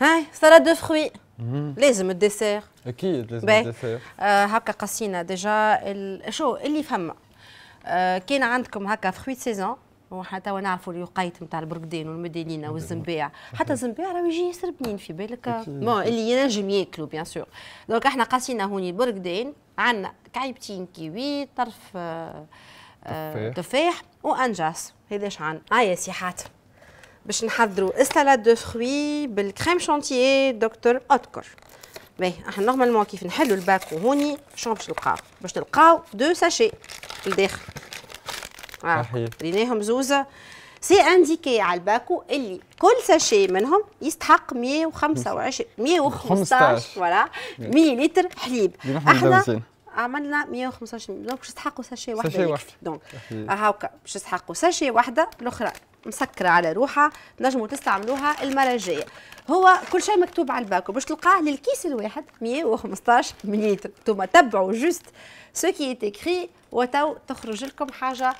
هاي سلطة فروي لازم الديسير اكيد لازم الديسير آه هكا قصينا ديجا شو اللي فما آه كان عندكم هكا فروي سيزون وحنا توا نعرفوا اليقيت نتاع البرقدين والمدينينا والزنبيع حتى الزنبيع راهو يجي ياسر بنين في بالك بون اللي ينجم ياكلوا بيان سور دونك احنا قاسينا هوني البرقدين عندنا كعيبتين كيوي طرف آه تفاح آه، وانجاس هذاش عندنا آه يا سي حاتم باش نحضروا السلاد دو فروي بالكريم شانتيي دكتور اوتكر باهي احنا نورمالمون كيف نحلوا الباكو هوني شنو باش نلقاو باش نلقاو دو ساشي لداخل آه، صحيح ريناهم زوزه سي انديكي على الباكو اللي كل ساشي منهم يستحق 125 115 فوالا مليلتر حليب احنا عملنا 115 دونك باش تحقوا ساشي واحده ساشي واحده دونك هاكا باش تحقوا ساشي واحده الاخرى مسكره على روحها تنجموا تستعملوها المره الجايه هو كل شيء مكتوب على الباكو باش تلقاه للكيس الواحد 115 مليلتر انتم تبعوا جوست سو كي تكري وتو تخرج لكم حاجه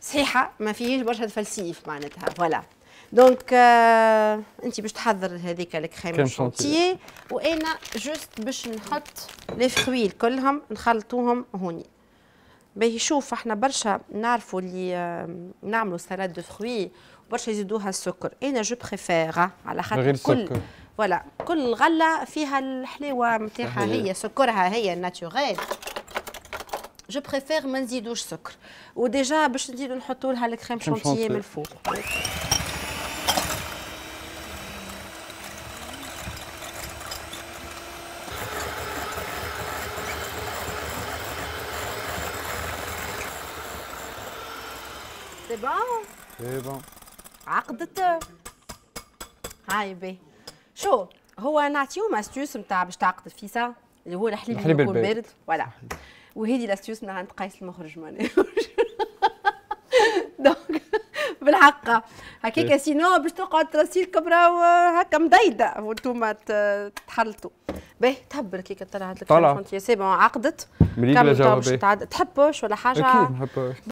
صحيحه ما فيهش برشا تفلسيف معناتها فوالا دونك آه انت باش تحضر هذيك الكريم شونتيي وانا جوست باش نحط لي فروي كلهم نخلطوهم هوني باهي شوف احنا برشا نعرفوا اللي نعملوا سلاد دو فروي برشا يزيدوها السكر انا جو بريفير آه، على خاطر كل فوالا كل غله فيها الحلاوه نتاعها هي سكرها هي ناتوريل جو بريفير ما نزيدوش سكر وديجا باش نزيدو نحطوا لها الكريم شونتيي من الفوق سي بون سي بون عقدت هاي بي شو هو نعطيهم استيوس نتاع باش تعقد الفيسا اللي هو الحليب الحليب يكون بارد فوالا. وهذه الاستيوس من عند قيس المخرج معناها دونك بالحق هكاك إيه. سينو باش تقعد تراسيل كبرى وهكا مضيده وانتوما تحلطوا باهي تهبل كيك طلعت لك طلع سي بون عقدت مليك جواب تحبوش ولا حاجه اكيد نحبوش